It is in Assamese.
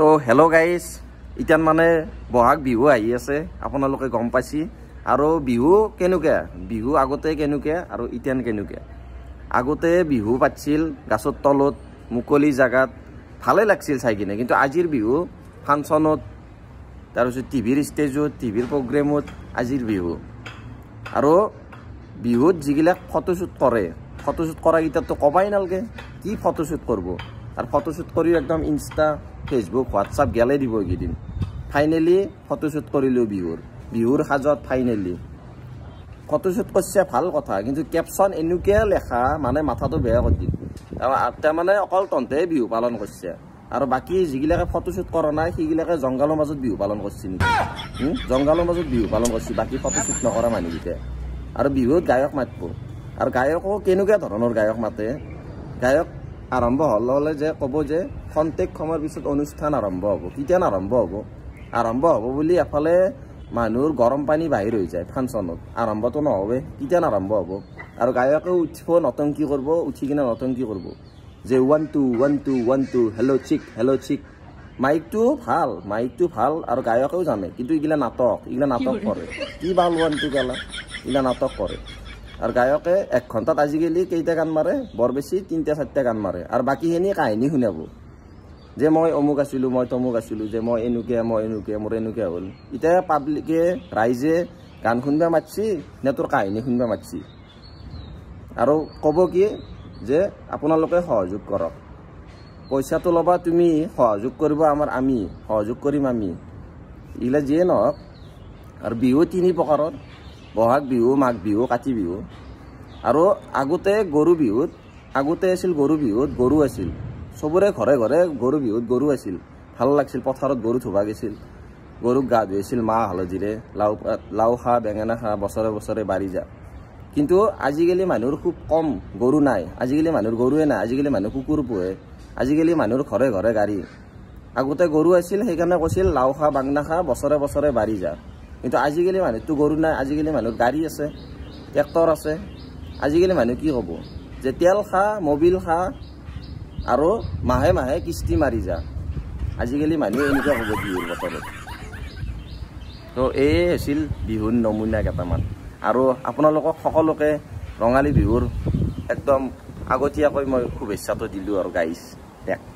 তো হেল্ল' গাইজ ইতান মানে বহাগ বিহু আহি আছে আপোনালোকে গম পাইছে আৰু বিহু কেনেকুৱা বিহু আগতে কেনেকুৱা আৰু ইতান কেনেকুৱা আগতে বিহু পাতিছিল গছৰ তলত মুকলি জেগাত ভালেই লাগিছিল চাই কিনে কিন্তু আজিৰ বিহু ফাংচনত তাৰপিছত টিভিৰ ষ্টেজত টিভিৰ প্ৰগ্ৰেমত আজিৰ বিহু আৰু বিহুত যিবিলাক ফটোশ্বুট কৰে ফটোশ্বুট কৰাকেইটাততো ক'বাই নালাগে কি ফটোশ্বুট কৰিব তার ফটোশ্যুট করিও একদম ইনস্টা ফেসবুক হোয়াটসঅ্যাপ গেলে দিব এইদিন ফাইনালি ফটোশ্যুট করিলো বিহুর বিহুর সাজত ফাইনালি ফটোশ্যুট করছে ভাল কথা কিন্তু কেপশন এনেকে লেখা মানে মাথাটো বেয়া করে দিল মানে অকল তন্তে বিহু পালন করছে আর বাকি যেগুলাকে ফটোশ্যুট করা নাই সেগুলাকে জঙ্গলের মাজত বিহু পালন করছে নাকি জঙ্গলের মাজত বিহু পালন করছে বাকি ফটোশ্যুট নকরা মানুষকে আর বিহুত গায়ক মাতব আর গায়কও কেনকা ধরনের গায়ক মাতে গায়ক আৰম্ভ হ'লে হ'লে যে ক'ব যে খন্তেক সময়ৰ পিছত অনুষ্ঠান আৰম্ভ হ'ব কেতিয়া আৰম্ভ হ'ব আৰম্ভ হ'ব বুলি এফালে মানুহৰ গৰম পানী বাহিৰ হৈ যায় ফাংচনত আৰম্ভটো নহ'বই কেতিয়া আৰম্ভ হ'ব আৰু গায়কে উঠিব নতংকি কৰিব উঠি কিনে নতংকি কৰিব যে one two one two one two hello' check hello' check মাইকটো ভাল মাইকটো ভাল আৰু গায়কেও জানে কিন্তু এইগিলা নাটক এইগিলা নাটক কৰে কি ভাল ওৱান টু গেলা এইগিলা নাটক কৰে আৰু গায়কে এক ঘণ্টাত আজিকালি কেইটা গান মাৰে বৰ বেছি তিনিটা চাৰিটা গান মাৰে আৰু বাকীখিনি কাহিনী শুনাব যে মই অমুক আছিলোঁ মই তমুক আছিলোঁ যে মই এনেকুৱা মই এনেকুৱা মোৰ এনেকুৱা হ'ল এতিয়া পাব্লিকে ৰাইজে গান শুনিব মাতিছে নে তোৰ কাহিনী শুনিব মাতিছে আৰু ক'ব কি যে আপোনালোকে সহযোগ কৰক পইচাটো ল'বা তুমি সহযোগ কৰিব আমাৰ আমি সহযোগ কৰিম আমি এইগিলা যিয়ে নহওক আৰু বিহু তিনি প্ৰকাৰৰ বহাগ বিহু মাঘ বিহু কাতি বিহু আৰু আগতে গৰু বিহুত আগতে আছিল গৰু বিহুত গৰু আছিল চবৰে ঘৰে ঘৰে গৰু বিহুত গৰু আছিল ভাল লাগিছিল পথাৰত গৰু ধুবা গৈছিল গৰুক গা ধুৱাইছিল মাহ হালধিৰে লাও লাও খা বেঙেনা খা বছৰে বছৰে বাঢ়ি যা কিন্তু আজিকালি মানুহৰ খুব কম গৰু নাই আজিকালি মানুহৰ গৰুৱে নাই আজিকালি মানুহ কুকুৰ পোহে আজিকালি মানুহৰ ঘৰে ঘৰে গাড়ী আগতে গৰু আছিল সেইকাৰণে কৈছিল লাও খা বাঙনা খা বছৰে বছৰে বাঢ়ি যা কিন্তু আজিকালি মানুহটো গৰু নাই আজিকালি মানুহ গাড়ী আছে ট্ৰেক্টৰ আছে আজিকালি মানুহ কি ক'ব যে তেল খা মবিল খা আৰু মাহে মাহে কিস্তি মাৰি যা আজিকালি মানুহে এনেকুৱা হ'ব বিহুৰ বতৰ তো এয়ে হৈছিল বিহুৰ নমুনা কেইটামান আৰু আপোনালোকক সকলোকে ৰঙালী বিহুৰ একদম আগতীয়াকৈ মই শুভেচ্ছাটো দিলোঁ আৰু গাইছ দেখ